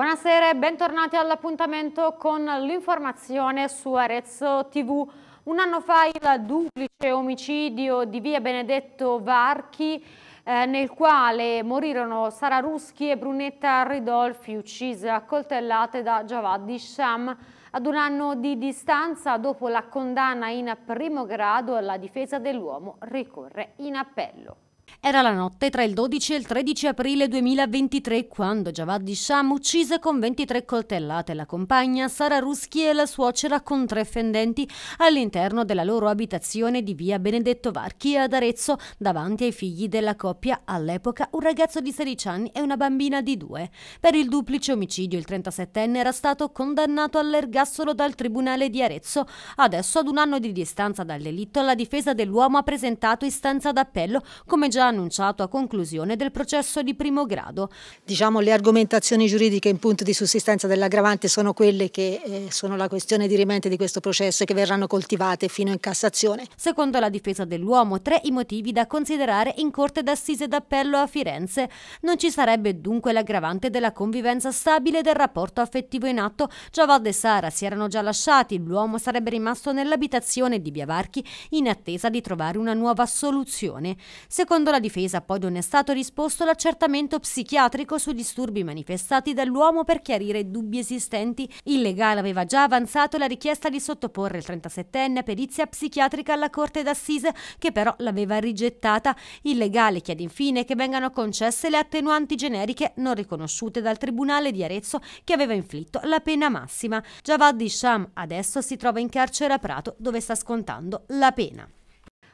Buonasera e bentornati all'appuntamento con l'informazione su Arezzo TV. Un anno fa il duplice omicidio di via Benedetto Varchi eh, nel quale morirono Sara Ruschi e Brunetta Ridolfi uccise a coltellate da Javad Sham. Ad un anno di distanza dopo la condanna in primo grado la difesa dell'uomo ricorre in appello. Era la notte tra il 12 e il 13 aprile 2023 quando Javad Sham uccise con 23 coltellate la compagna Sara Ruschi e la suocera con tre fendenti all'interno della loro abitazione di via Benedetto Varchi ad Arezzo davanti ai figli della coppia, all'epoca un ragazzo di 16 anni e una bambina di 2. Per il duplice omicidio il 37enne era stato condannato all'ergassolo dal Tribunale di Arezzo. Adesso ad un anno di distanza dal delitto la difesa dell'uomo ha presentato istanza d'appello come già annunciato a conclusione del processo di primo grado. Diciamo le argomentazioni giuridiche in punto di sussistenza dell'aggravante sono quelle che eh, sono la questione dirimente di questo processo e che verranno coltivate fino in Cassazione. Secondo la difesa dell'uomo, tre i motivi da considerare in Corte d'Assise d'Appello a Firenze. Non ci sarebbe dunque l'aggravante della convivenza stabile del rapporto affettivo in atto. Giovanni e Sara si erano già lasciati, l'uomo sarebbe rimasto nell'abitazione di Biavarchi in attesa di trovare una nuova soluzione. Secondo la la difesa poi non è stato risposto l'accertamento psichiatrico sui disturbi manifestati dall'uomo per chiarire dubbi esistenti. Il legale aveva già avanzato la richiesta di sottoporre il 37enne perizia psichiatrica alla Corte d'Assise, che però l'aveva rigettata. Il legale chiede infine che vengano concesse le attenuanti generiche non riconosciute dal Tribunale di Arezzo che aveva inflitto la pena massima. Javad Hisham adesso si trova in carcere a Prato dove sta scontando la pena.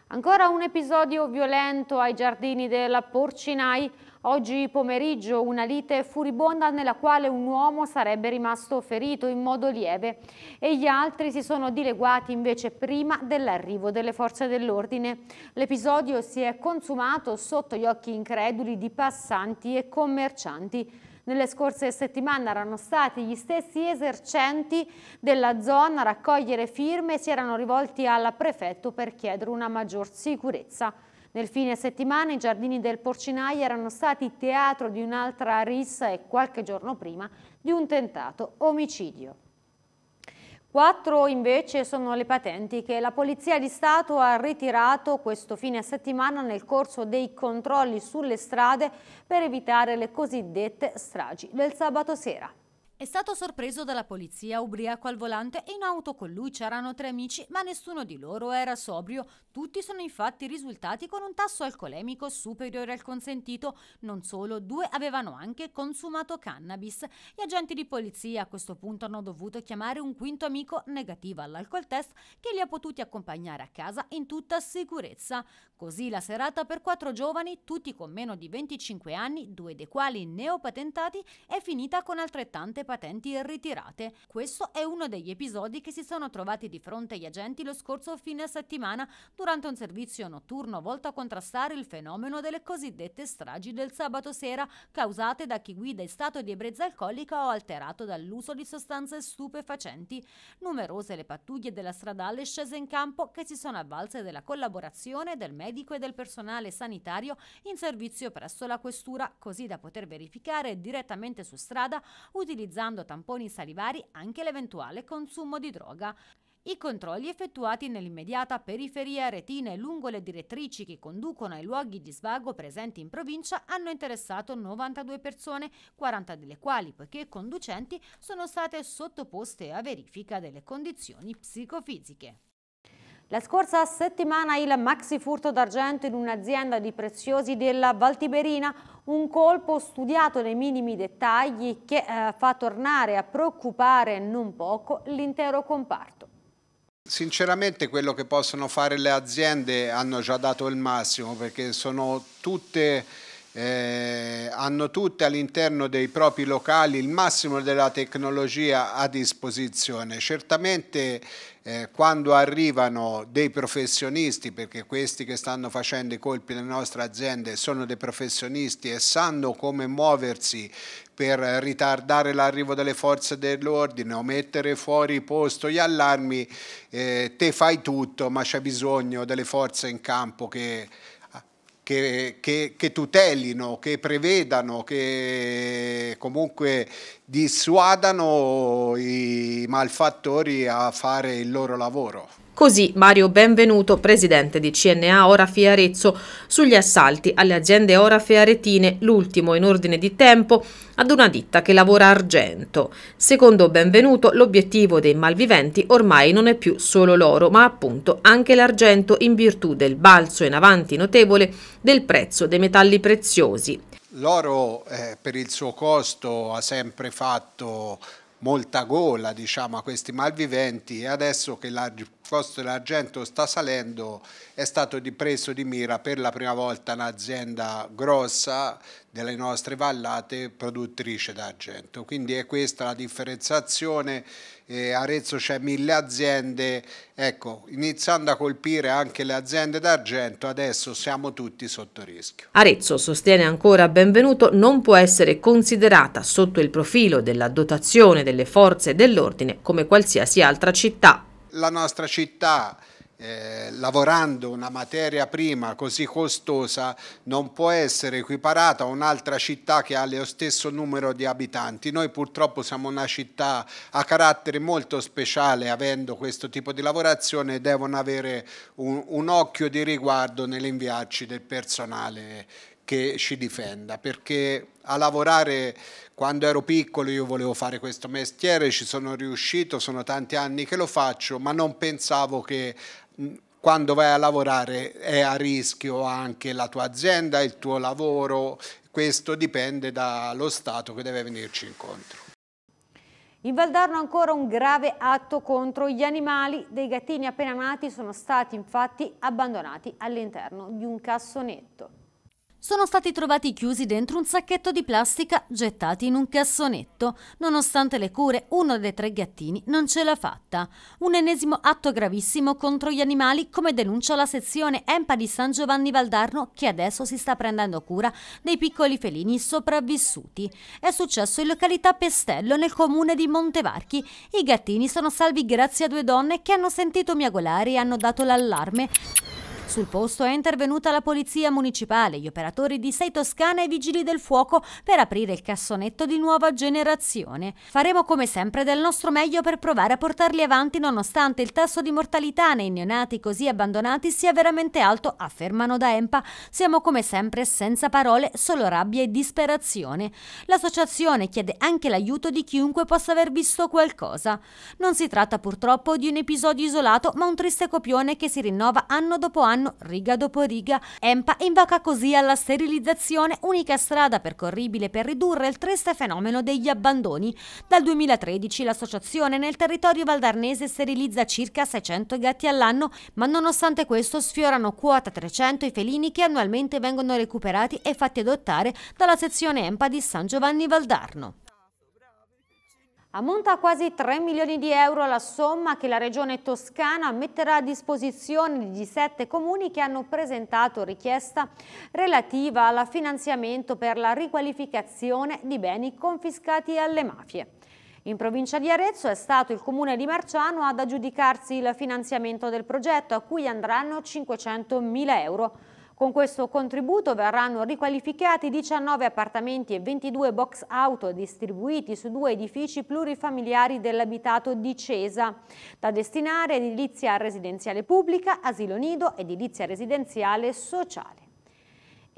Ancora un episodio violento ai giardini della Porcinai. Oggi pomeriggio una lite furibonda nella quale un uomo sarebbe rimasto ferito in modo lieve e gli altri si sono dileguati invece prima dell'arrivo delle forze dell'ordine. L'episodio si è consumato sotto gli occhi increduli di passanti e commercianti. Nelle scorse settimane erano stati gli stessi esercenti della zona a raccogliere firme e si erano rivolti al prefetto per chiedere una maggior sicurezza. Nel fine settimana i giardini del Porcinaia erano stati teatro di un'altra rissa e qualche giorno prima di un tentato omicidio. Quattro invece sono le patenti che la Polizia di Stato ha ritirato questo fine settimana nel corso dei controlli sulle strade per evitare le cosiddette stragi del sabato sera. È stato sorpreso dalla polizia ubriaco al volante e in auto con lui c'erano tre amici, ma nessuno di loro era sobrio. Tutti sono infatti risultati con un tasso alcolemico superiore al consentito. Non solo, due avevano anche consumato cannabis. Gli agenti di polizia a questo punto hanno dovuto chiamare un quinto amico negativo all'alcol test che li ha potuti accompagnare a casa in tutta sicurezza. Così la serata per quattro giovani, tutti con meno di 25 anni, due dei quali neopatentati, è finita con altrettante patenti ritirate. Questo è uno degli episodi che si sono trovati di fronte agli agenti lo scorso fine settimana durante un servizio notturno volto a contrastare il fenomeno delle cosiddette stragi del sabato sera causate da chi guida in stato di ebbrezza alcolica o alterato dall'uso di sostanze stupefacenti. Numerose le pattuglie della stradale scese in campo che si sono avvalse della collaborazione del medico e del personale sanitario in servizio presso la questura, così da poter verificare direttamente su strada utilizzando utilizzando tamponi salivari anche l'eventuale consumo di droga. I controlli effettuati nell'immediata periferia retina e lungo le direttrici che conducono ai luoghi di svago presenti in provincia hanno interessato 92 persone, 40 delle quali, poiché conducenti, sono state sottoposte a verifica delle condizioni psicofisiche. La scorsa settimana il maxi furto d'argento in un'azienda di preziosi della Valtiberina, un colpo studiato nei minimi dettagli che eh, fa tornare a preoccupare non poco l'intero comparto. Sinceramente quello che possono fare le aziende hanno già dato il massimo perché sono tutte eh, hanno tutte all'interno dei propri locali il massimo della tecnologia a disposizione. Certamente eh, quando arrivano dei professionisti, perché questi che stanno facendo i colpi nelle nostre aziende sono dei professionisti e sanno come muoversi per ritardare l'arrivo delle forze dell'ordine o mettere fuori posto gli allarmi, eh, te fai tutto ma c'è bisogno delle forze in campo che che, che, che tutelino, che prevedano, che comunque dissuadano i malfattori a fare il loro lavoro. Così Mario Benvenuto, presidente di CNA Orafi Arezzo, sugli assalti alle aziende Orafi Aretine, l'ultimo in ordine di tempo, ad una ditta che lavora argento. Secondo Benvenuto, l'obiettivo dei malviventi ormai non è più solo l'oro, ma appunto anche l'argento in virtù del balzo in avanti notevole del prezzo dei metalli preziosi. L'oro eh, per il suo costo ha sempre fatto molta gola diciamo, a questi malviventi e adesso che la il costo dell'argento sta salendo, è stato preso di mira per la prima volta un'azienda grossa delle nostre vallate produttrice d'argento. Quindi è questa la differenziazione, eh, Arezzo c'è mille aziende, ecco, iniziando a colpire anche le aziende d'argento, adesso siamo tutti sotto rischio. Arezzo sostiene ancora Benvenuto non può essere considerata sotto il profilo della dotazione delle forze dell'ordine come qualsiasi altra città la nostra città, eh, lavorando una materia prima così costosa non può essere equiparata a un'altra città che ha lo stesso numero di abitanti. Noi purtroppo siamo una città a carattere molto speciale avendo questo tipo di lavorazione devono avere un, un occhio di riguardo nell'inviarci del personale che ci difenda, perché a lavorare quando ero piccolo io volevo fare questo mestiere, ci sono riuscito, sono tanti anni che lo faccio, ma non pensavo che quando vai a lavorare è a rischio anche la tua azienda, il tuo lavoro, questo dipende dallo Stato che deve venirci incontro. In Valdarno ancora un grave atto contro gli animali. Dei gattini appena nati sono stati infatti abbandonati all'interno di un cassonetto sono stati trovati chiusi dentro un sacchetto di plastica gettati in un cassonetto. Nonostante le cure, uno dei tre gattini non ce l'ha fatta. Un ennesimo atto gravissimo contro gli animali, come denuncia la sezione EMPA di San Giovanni Valdarno, che adesso si sta prendendo cura dei piccoli felini sopravvissuti. È successo in località Pestello, nel comune di Montevarchi. I gattini sono salvi grazie a due donne che hanno sentito miagolare e hanno dato l'allarme sul posto è intervenuta la polizia municipale, gli operatori di Sei Toscana e i vigili del fuoco per aprire il cassonetto di nuova generazione. Faremo come sempre del nostro meglio per provare a portarli avanti nonostante il tasso di mortalità nei neonati così abbandonati sia veramente alto, affermano da EMPA. Siamo come sempre senza parole, solo rabbia e disperazione. L'associazione chiede anche l'aiuto di chiunque possa aver visto qualcosa. Non si tratta purtroppo di un episodio isolato, ma un triste copione che si rinnova anno dopo anno anno, riga dopo riga, EMPA invoca così alla sterilizzazione, unica strada percorribile per ridurre il triste fenomeno degli abbandoni. Dal 2013 l'associazione nel territorio valdarnese sterilizza circa 600 gatti all'anno, ma nonostante questo sfiorano quota 300 i felini che annualmente vengono recuperati e fatti adottare dalla sezione EMPA di San Giovanni Valdarno. Ammonta a quasi 3 milioni di euro la somma che la Regione Toscana metterà a disposizione di sette comuni che hanno presentato richiesta relativa al finanziamento per la riqualificazione di beni confiscati alle mafie. In provincia di Arezzo è stato il comune di Marciano ad aggiudicarsi il finanziamento del progetto a cui andranno 500 mila euro. Con questo contributo verranno riqualificati 19 appartamenti e 22 box auto distribuiti su due edifici plurifamiliari dell'abitato di Cesa, da destinare edilizia residenziale pubblica, asilo nido, edilizia residenziale sociale.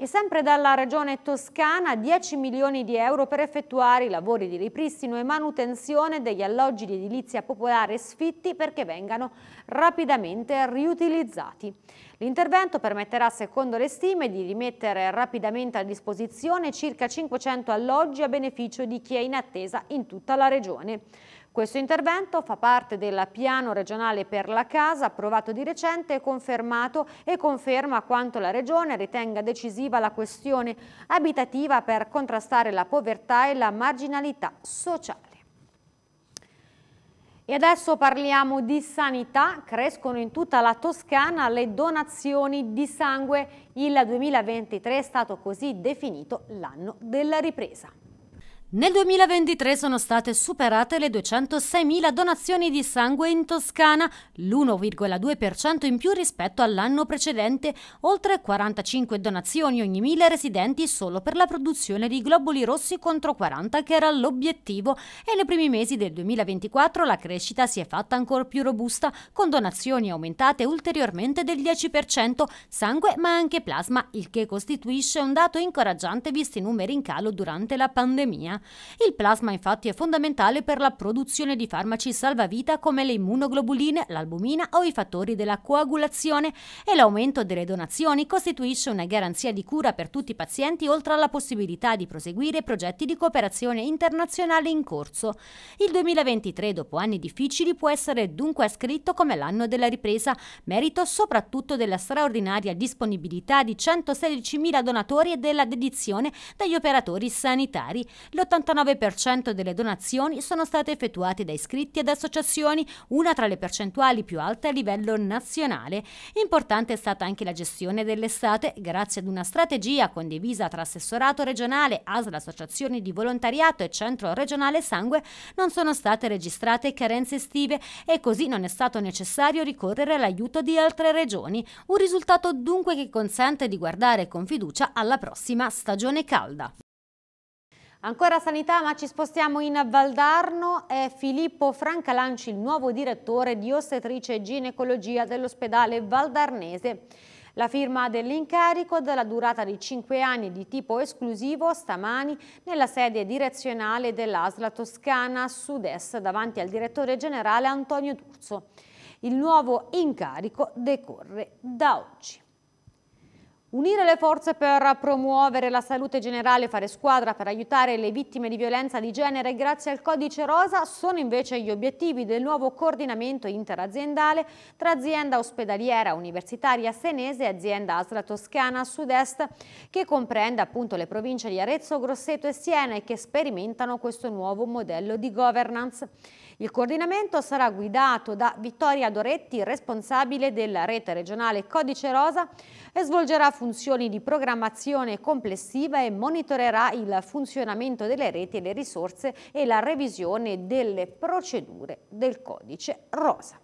E sempre dalla regione toscana 10 milioni di euro per effettuare i lavori di ripristino e manutenzione degli alloggi di edilizia popolare sfitti perché vengano rapidamente riutilizzati. L'intervento permetterà, secondo le stime, di rimettere rapidamente a disposizione circa 500 alloggi a beneficio di chi è in attesa in tutta la regione. Questo intervento fa parte del piano regionale per la casa approvato di recente e confermato e conferma quanto la Regione ritenga decisiva la questione abitativa per contrastare la povertà e la marginalità sociale. E adesso parliamo di sanità, crescono in tutta la Toscana le donazioni di sangue, il 2023 è stato così definito l'anno della ripresa. Nel 2023 sono state superate le 206.000 donazioni di sangue in Toscana, l'1,2% in più rispetto all'anno precedente, oltre 45 donazioni ogni 1.000 residenti solo per la produzione di globuli rossi contro 40 che era l'obiettivo e nei primi mesi del 2024 la crescita si è fatta ancora più robusta, con donazioni aumentate ulteriormente del 10%, sangue ma anche plasma, il che costituisce un dato incoraggiante visti i numeri in calo durante la pandemia. Il plasma infatti è fondamentale per la produzione di farmaci salvavita come le immunoglobuline, l'albumina o i fattori della coagulazione e l'aumento delle donazioni costituisce una garanzia di cura per tutti i pazienti oltre alla possibilità di proseguire progetti di cooperazione internazionale in corso. Il 2023, dopo anni difficili, può essere dunque ascritto come l'anno della ripresa, merito soprattutto della straordinaria disponibilità di 116.000 donatori e della dedizione degli operatori sanitari. L'80 l'89% delle donazioni sono state effettuate da iscritti ed associazioni, una tra le percentuali più alte a livello nazionale. Importante è stata anche la gestione dell'estate, grazie ad una strategia condivisa tra assessorato regionale, ASL, associazioni di volontariato e centro regionale sangue, non sono state registrate carenze estive e così non è stato necessario ricorrere all'aiuto di altre regioni. Un risultato dunque che consente di guardare con fiducia alla prossima stagione calda. Ancora sanità, ma ci spostiamo in Valdarno. È Filippo Franca Lanci, il nuovo direttore di ostetrice e ginecologia dell'ospedale valdarnese. La firma dell'incarico, della durata di 5 anni di tipo esclusivo, stamani nella sede direzionale dell'Asla Toscana Sud-Est, davanti al direttore generale Antonio Turzo. Il nuovo incarico decorre da oggi. Unire le forze per promuovere la salute generale fare squadra per aiutare le vittime di violenza di genere grazie al codice rosa sono invece gli obiettivi del nuovo coordinamento interaziendale tra azienda ospedaliera universitaria senese e azienda Asla Toscana Sud-Est che comprende appunto le province di Arezzo, Grosseto e Siena e che sperimentano questo nuovo modello di governance. Il coordinamento sarà guidato da Vittoria Doretti, responsabile della rete regionale Codice Rosa, e svolgerà funzioni di programmazione complessiva e monitorerà il funzionamento delle reti e le risorse e la revisione delle procedure del Codice Rosa.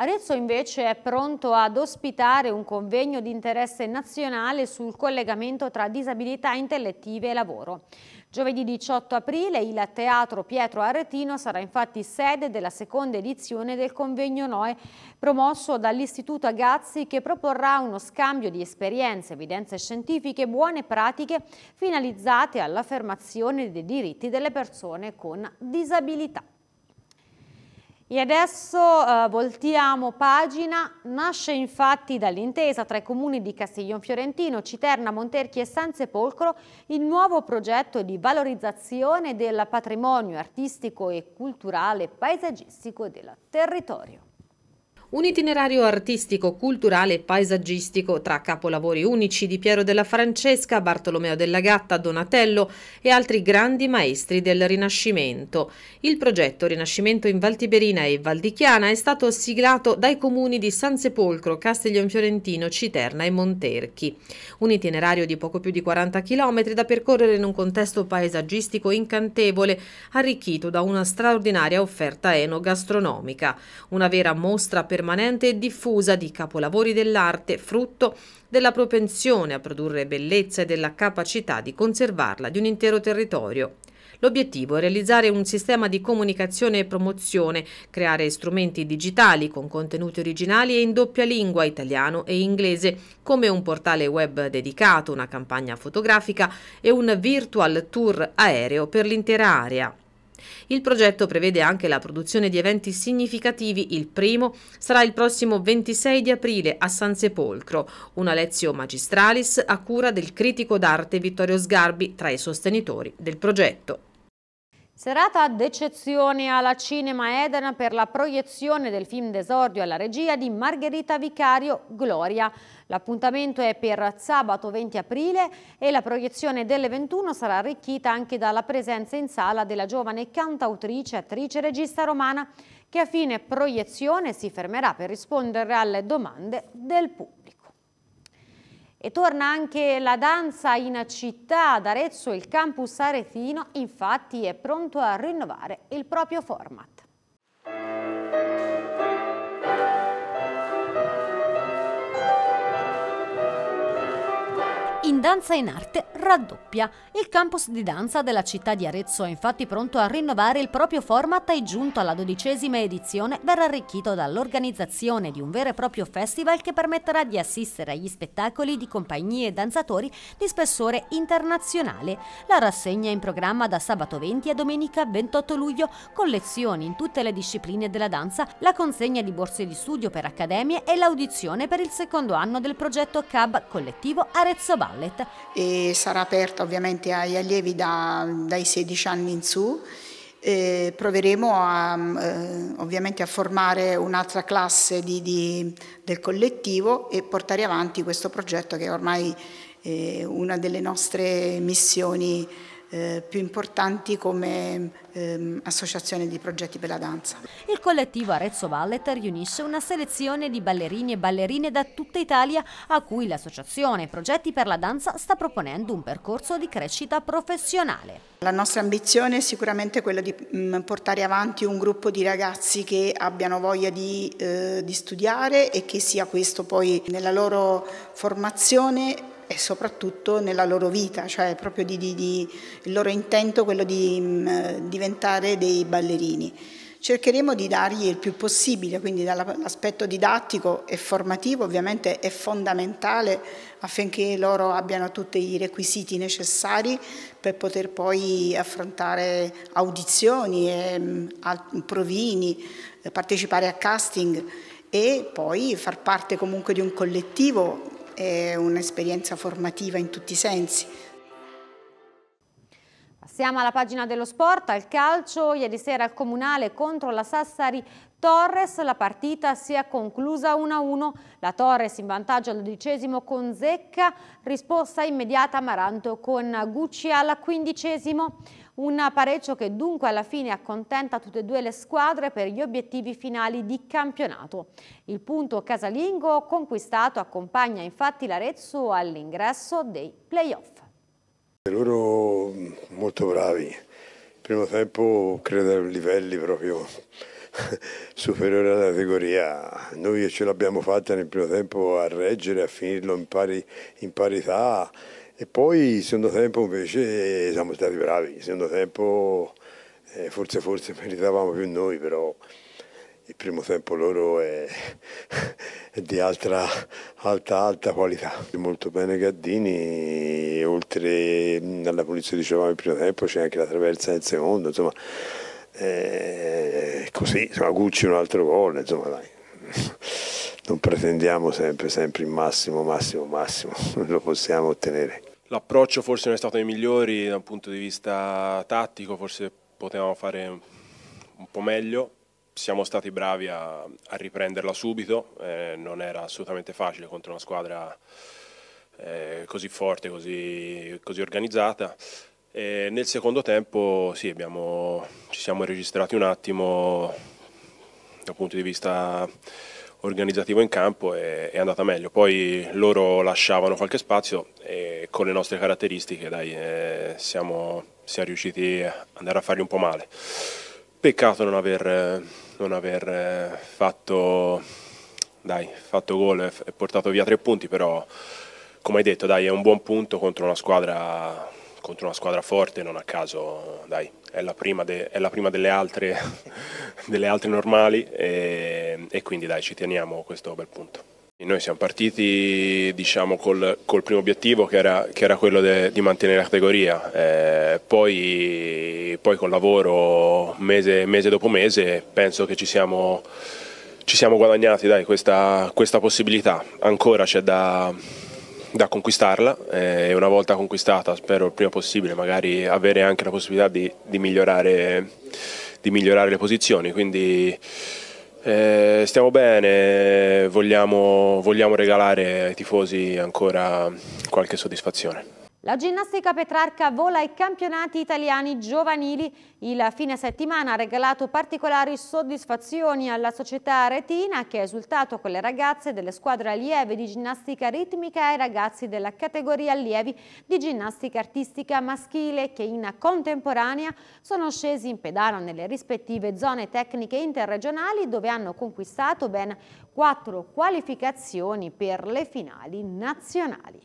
Arezzo invece è pronto ad ospitare un convegno di interesse nazionale sul collegamento tra disabilità intellettive e lavoro. Giovedì 18 aprile il Teatro Pietro Aretino sarà infatti sede della seconda edizione del convegno NOE promosso dall'Istituto Agazzi che proporrà uno scambio di esperienze, evidenze scientifiche e buone pratiche finalizzate all'affermazione dei diritti delle persone con disabilità. E adesso eh, voltiamo pagina, nasce infatti dall'intesa tra i comuni di Castiglion Fiorentino, Citerna, Monterchi e San Sepolcro il nuovo progetto di valorizzazione del patrimonio artistico e culturale paesaggistico del territorio. Un itinerario artistico, culturale e paesaggistico tra capolavori unici di Piero della Francesca, Bartolomeo della Gatta, Donatello e altri grandi maestri del Rinascimento. Il progetto Rinascimento in Valtiberina e Valdichiana è stato siglato dai comuni di San Sepolcro, Castiglion Fiorentino, Citerna e Monterchi. Un itinerario di poco più di 40 km da percorrere in un contesto paesaggistico incantevole, arricchito da una straordinaria offerta enogastronomica. Una vera mostra per permanente e diffusa di capolavori dell'arte, frutto della propensione a produrre bellezza e della capacità di conservarla di un intero territorio. L'obiettivo è realizzare un sistema di comunicazione e promozione, creare strumenti digitali con contenuti originali e in doppia lingua italiano e inglese, come un portale web dedicato, una campagna fotografica e un virtual tour aereo per l'intera area. Il progetto prevede anche la produzione di eventi significativi. Il primo sarà il prossimo 26 di aprile a San Sepolcro, una lezione magistralis a cura del critico d'arte Vittorio Sgarbi tra i sostenitori del progetto. Serata d'eccezione alla Cinema Edena per la proiezione del film d'esordio alla regia di Margherita Vicario Gloria. L'appuntamento è per sabato 20 aprile e la proiezione delle 21 sarà arricchita anche dalla presenza in sala della giovane cantautrice, attrice e regista romana che a fine proiezione si fermerà per rispondere alle domande del pubblico. E torna anche la danza in città ad Arezzo, il campus aretino infatti è pronto a rinnovare il proprio format. danza in arte raddoppia. Il campus di danza della città di Arezzo è infatti pronto a rinnovare il proprio format e giunto alla dodicesima edizione verrà arricchito dall'organizzazione di un vero e proprio festival che permetterà di assistere agli spettacoli di compagnie e danzatori di spessore internazionale. La rassegna è in programma da sabato 20 a domenica 28 luglio con lezioni in tutte le discipline della danza, la consegna di borse di studio per accademie e l'audizione per il secondo anno del progetto CAB Collettivo Arezzo Valle Nicoletta. E sarà aperta ovviamente agli allievi da, dai 16 anni in su. Eh, proveremo a, mm, eh, ovviamente a formare un'altra classe di, di, del collettivo e portare avanti questo progetto che è ormai eh, una delle nostre missioni eh, più importanti come ehm, associazione di progetti per la danza. Il collettivo Arezzo Vallet riunisce una selezione di ballerini e ballerine da tutta Italia a cui l'associazione Progetti per la Danza sta proponendo un percorso di crescita professionale. La nostra ambizione è sicuramente quella di mh, mm, portare avanti un gruppo di ragazzi che abbiano voglia di, eh, di studiare e che sia questo poi nella loro formazione e soprattutto nella loro vita, cioè proprio di, di, di, il loro intento quello di mh, mm, diventare dei ballerini. Cercheremo di dargli il più possibile, quindi dall'aspetto didattico e formativo ovviamente è fondamentale affinché loro abbiano tutti i requisiti necessari per poter poi affrontare audizioni, e, mm, provini, eh, partecipare a casting e poi far parte comunque di un collettivo è un'esperienza formativa in tutti i sensi. Passiamo alla pagina dello sport, al calcio. Ieri sera al Comunale contro la Sassari Torres, la partita si è conclusa 1-1, la Torres in vantaggio al dodicesimo con Zecca, risposta immediata Maranto con Gucci al quindicesimo, un pareggio che dunque alla fine accontenta tutte e due le squadre per gli obiettivi finali di campionato. Il punto casalingo conquistato accompagna infatti l'Arezzo all'ingresso dei playoff. Loro mm, molto bravi, il primo tempo credo a livelli proprio superiore alla categoria. Noi ce l'abbiamo fatta nel primo tempo a reggere, a finirlo in, pari, in parità e poi nel secondo tempo invece siamo stati bravi, nel secondo tempo eh, forse, forse meritavamo più noi però il primo tempo loro è, è di altra, alta, alta qualità. Molto bene Gaddini, oltre alla pulizia dicevamo il primo tempo c'è anche la traversa nel secondo, insomma eh, così, insomma, Gucci un altro gol, insomma dai. Non pretendiamo sempre, sempre il massimo, massimo, massimo, lo possiamo ottenere. L'approccio forse non è stato dei migliori dal punto di vista tattico, forse potevamo fare un po' meglio, siamo stati bravi a, a riprenderla subito, eh, non era assolutamente facile contro una squadra eh, così forte, così, così organizzata. E nel secondo tempo sì, abbiamo, ci siamo registrati un attimo dal punto di vista organizzativo in campo e è andata meglio. Poi loro lasciavano qualche spazio e con le nostre caratteristiche dai, eh, siamo, siamo, riusciti ad andare a fargli un po' male. Peccato non aver, non aver eh, fatto, dai, fatto gol e portato via tre punti, però come hai detto dai, è un buon punto contro una squadra contro una squadra forte, non a caso, dai, è la prima, de, è la prima delle, altre, delle, altre, normali e, e, quindi dai, ci teniamo questo bel punto. E noi siamo partiti diciamo, col, col, primo obiettivo che era, che era quello de, di mantenere la categoria, eh, poi, poi con lavoro mese, mese dopo mese penso che ci siamo ci siamo guadagnati dai, questa, questa, possibilità. Ancora c'è da, da conquistarla eh, e una volta conquistata spero il prima possibile magari avere anche la possibilità di, di, migliorare, di migliorare, le posizioni. Quindi eh, stiamo bene, vogliamo, vogliamo regalare ai tifosi ancora qualche soddisfazione. La ginnastica Petrarca vola ai campionati italiani giovanili. Il fine settimana ha regalato particolari soddisfazioni alla società retina che ha esultato con le ragazze delle squadre allievi di ginnastica ritmica e i ragazzi della categoria allievi di ginnastica artistica maschile che in contemporanea sono scesi in pedana nelle rispettive zone tecniche interregionali dove hanno conquistato ben quattro qualificazioni per le finali nazionali.